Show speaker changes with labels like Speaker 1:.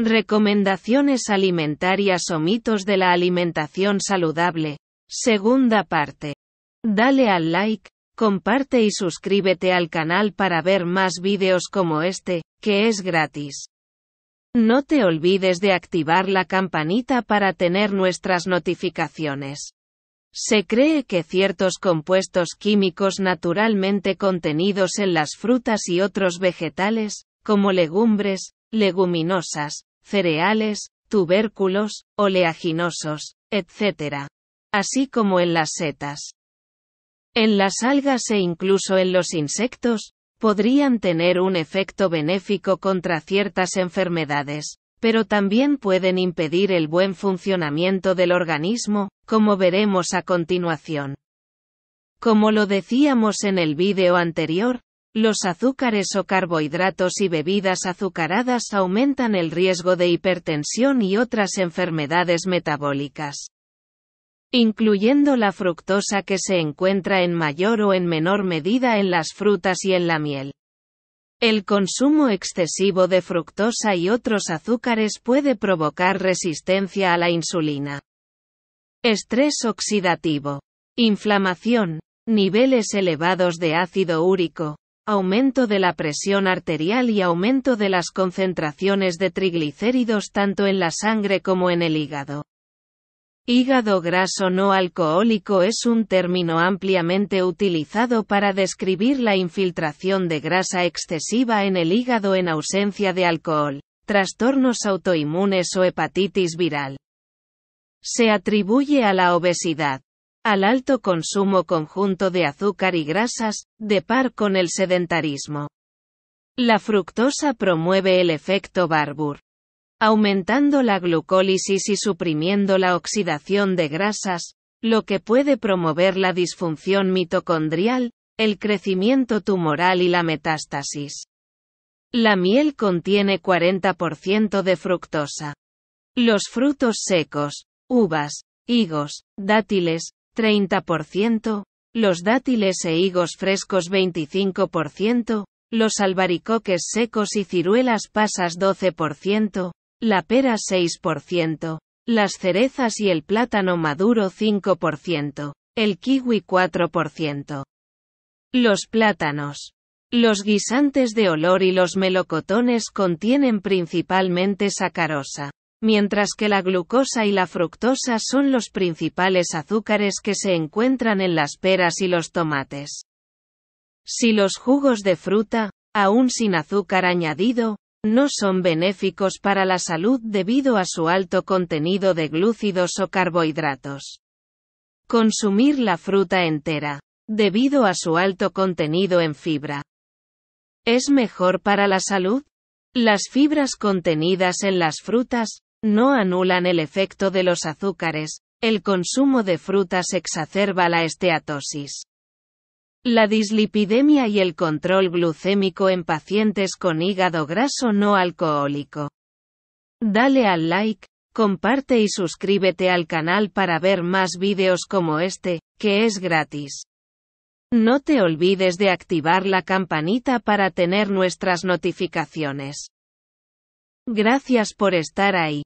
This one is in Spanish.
Speaker 1: Recomendaciones alimentarias o mitos de la alimentación saludable. Segunda parte. Dale al like, comparte y suscríbete al canal para ver más vídeos como este, que es gratis. No te olvides de activar la campanita para tener nuestras notificaciones. Se cree que ciertos compuestos químicos naturalmente contenidos en las frutas y otros vegetales, como legumbres, leguminosas, cereales, tubérculos, oleaginosos, etc. Así como en las setas. En las algas e incluso en los insectos, podrían tener un efecto benéfico contra ciertas enfermedades, pero también pueden impedir el buen funcionamiento del organismo, como veremos a continuación. Como lo decíamos en el vídeo anterior, los azúcares o carbohidratos y bebidas azucaradas aumentan el riesgo de hipertensión y otras enfermedades metabólicas, incluyendo la fructosa que se encuentra en mayor o en menor medida en las frutas y en la miel. El consumo excesivo de fructosa y otros azúcares puede provocar resistencia a la insulina. Estrés oxidativo. Inflamación. Niveles elevados de ácido úrico, aumento de la presión arterial y aumento de las concentraciones de triglicéridos tanto en la sangre como en el hígado. Hígado graso no alcohólico es un término ampliamente utilizado para describir la infiltración de grasa excesiva en el hígado en ausencia de alcohol, trastornos autoinmunes o hepatitis viral. Se atribuye a la obesidad, al alto consumo conjunto de azúcar y grasas, de par con el sedentarismo. La fructosa promueve el efecto Barbour, aumentando la glucólisis y suprimiendo la oxidación de grasas, lo que puede promover la disfunción mitocondrial, el crecimiento tumoral y la metástasis. La miel contiene 40% de fructosa. Los frutos secos, uvas, higos, dátiles, 30%, los dátiles e higos frescos 25%, los albaricoques secos y ciruelas pasas 12%, la pera 6%, las cerezas y el plátano maduro 5%, el kiwi 4%. Los plátanos. Los guisantes de olor y los melocotones contienen principalmente sacarosa mientras que la glucosa y la fructosa son los principales azúcares que se encuentran en las peras y los tomates. Si los jugos de fruta, aún sin azúcar añadido, no son benéficos para la salud debido a su alto contenido de glúcidos o carbohidratos. Consumir la fruta entera, debido a su alto contenido en fibra. ¿Es mejor para la salud? Las fibras contenidas en las frutas, no anulan el efecto de los azúcares, el consumo de frutas exacerba la esteatosis. La dislipidemia y el control glucémico en pacientes con hígado graso no alcohólico. Dale al like, comparte y suscríbete al canal para ver más vídeos como este, que es gratis. No te olvides de activar la campanita para tener nuestras notificaciones. Gracias por estar ahí.